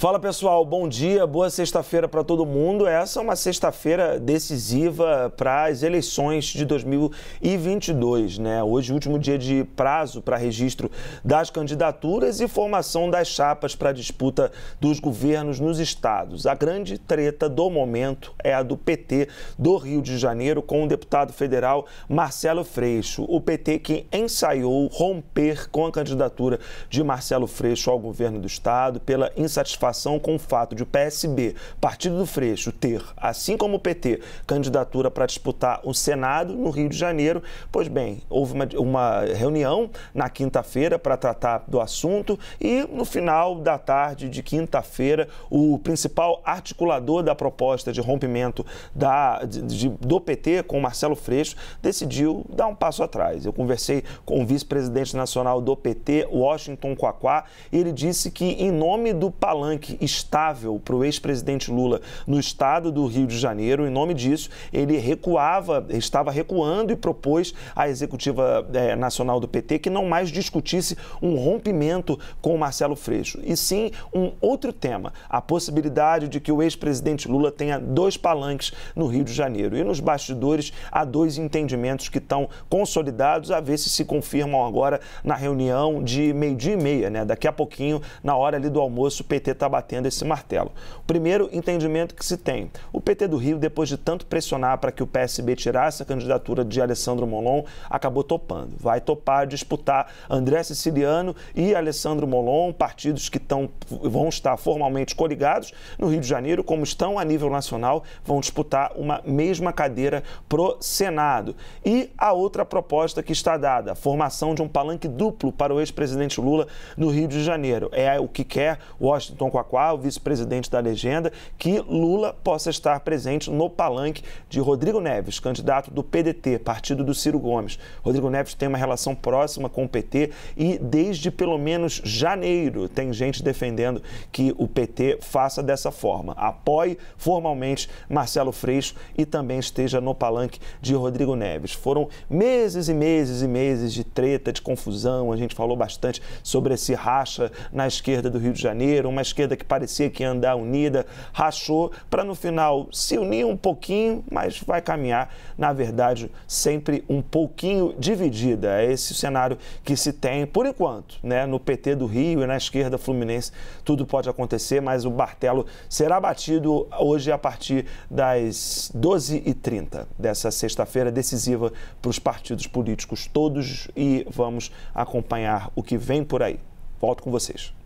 Fala pessoal, bom dia, boa sexta-feira para todo mundo. Essa é uma sexta-feira decisiva para as eleições de 2022, né? Hoje, último dia de prazo para registro das candidaturas e formação das chapas para disputa dos governos nos estados. A grande treta do momento é a do PT do Rio de Janeiro com o deputado federal Marcelo Freixo. O PT que ensaiou romper com a candidatura de Marcelo Freixo ao governo do estado pela insatisfação com o fato de o PSB, Partido do Freixo, ter, assim como o PT, candidatura para disputar o Senado no Rio de Janeiro. Pois bem, houve uma, uma reunião na quinta-feira para tratar do assunto e no final da tarde de quinta-feira, o principal articulador da proposta de rompimento da, de, de, do PT com Marcelo Freixo decidiu dar um passo atrás. Eu conversei com o vice-presidente nacional do PT, Washington Quaquá, e ele disse que, em nome do palanque estável para o ex-presidente Lula no estado do Rio de Janeiro. Em nome disso, ele recuava, estava recuando e propôs à executiva eh, nacional do PT que não mais discutisse um rompimento com Marcelo Freixo, e sim um outro tema, a possibilidade de que o ex-presidente Lula tenha dois palanques no Rio de Janeiro. E nos bastidores há dois entendimentos que estão consolidados, a ver se se confirmam agora na reunião de meio-dia e meia, né? Daqui a pouquinho, na hora ali do almoço, o PT está batendo esse martelo. O primeiro entendimento que se tem: o PT do Rio, depois de tanto pressionar para que o PSB tirasse a candidatura de Alessandro Molon, acabou topando. Vai topar disputar André Siciliano e Alessandro Molon, partidos que tão, vão estar formalmente coligados no Rio de Janeiro, como estão a nível nacional, vão disputar uma mesma cadeira pro Senado. E a outra proposta que está dada, a formação de um palanque duplo para o ex-presidente Lula no Rio de Janeiro. É o que quer Washington Moncoacuá, o vice-presidente da legenda, que Lula possa estar presente no palanque de Rodrigo Neves, candidato do PDT, partido do Ciro Gomes. Rodrigo Neves tem uma relação próxima com o PT e desde pelo menos janeiro tem gente defendendo que o PT faça dessa forma. Apoie formalmente Marcelo Freixo e também esteja no palanque de Rodrigo Neves. Foram meses e meses e meses de treta, de confusão, a gente falou bastante sobre esse racha na esquerda do Rio de Janeiro, uma esquerda esquerda que parecia que ia andar unida, rachou, para no final se unir um pouquinho, mas vai caminhar, na verdade, sempre um pouquinho dividida. É esse o cenário que se tem, por enquanto, né? no PT do Rio e na esquerda fluminense, tudo pode acontecer, mas o Bartelo será batido hoje a partir das 12h30 dessa sexta-feira, decisiva para os partidos políticos todos, e vamos acompanhar o que vem por aí. Volto com vocês.